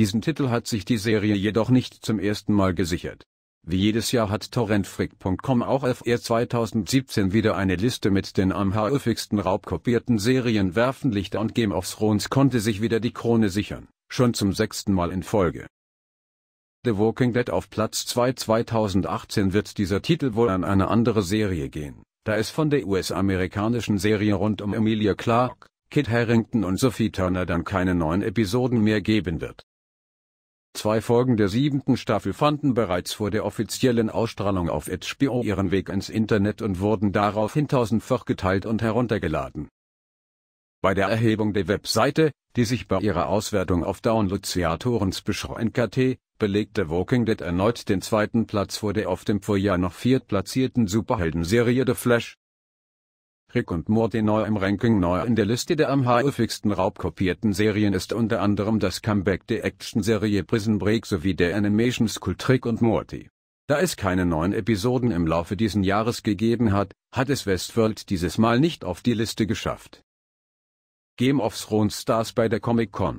Diesen Titel hat sich die Serie jedoch nicht zum ersten Mal gesichert. Wie jedes Jahr hat torrentfreak.com auch FR 2017 wieder eine Liste mit den am häufigsten raubkopierten Serien werfen Lichter und Game of Thrones konnte sich wieder die Krone sichern, schon zum sechsten Mal in Folge. The Walking Dead auf Platz 2 2018 wird dieser Titel wohl an eine andere Serie gehen, da es von der US-amerikanischen Serie rund um Emilia Clarke, Kit Harrington und Sophie Turner dann keine neuen Episoden mehr geben wird. Zwei Folgen der siebten Staffel fanden bereits vor der offiziellen Ausstrahlung auf HBO ihren Weg ins Internet und wurden daraufhin tausendfach geteilt und heruntergeladen. Bei der Erhebung der Webseite, die sich bei ihrer Auswertung auf Downloads-Theatorens beschränkt, belegte Walking Dead erneut den zweiten Platz vor der auf dem Vorjahr noch viertplatzierten Superheldenserie The Flash, Rick und Morty neu im Ranking neu in der Liste der am häufigsten raubkopierten Serien ist unter anderem das Comeback der Action-Serie Prison Break sowie der Animation School Trick und Morty. Da es keine neuen Episoden im Laufe diesen Jahres gegeben hat, hat es Westworld dieses Mal nicht auf die Liste geschafft. Game of Thrones Stars bei der Comic-Con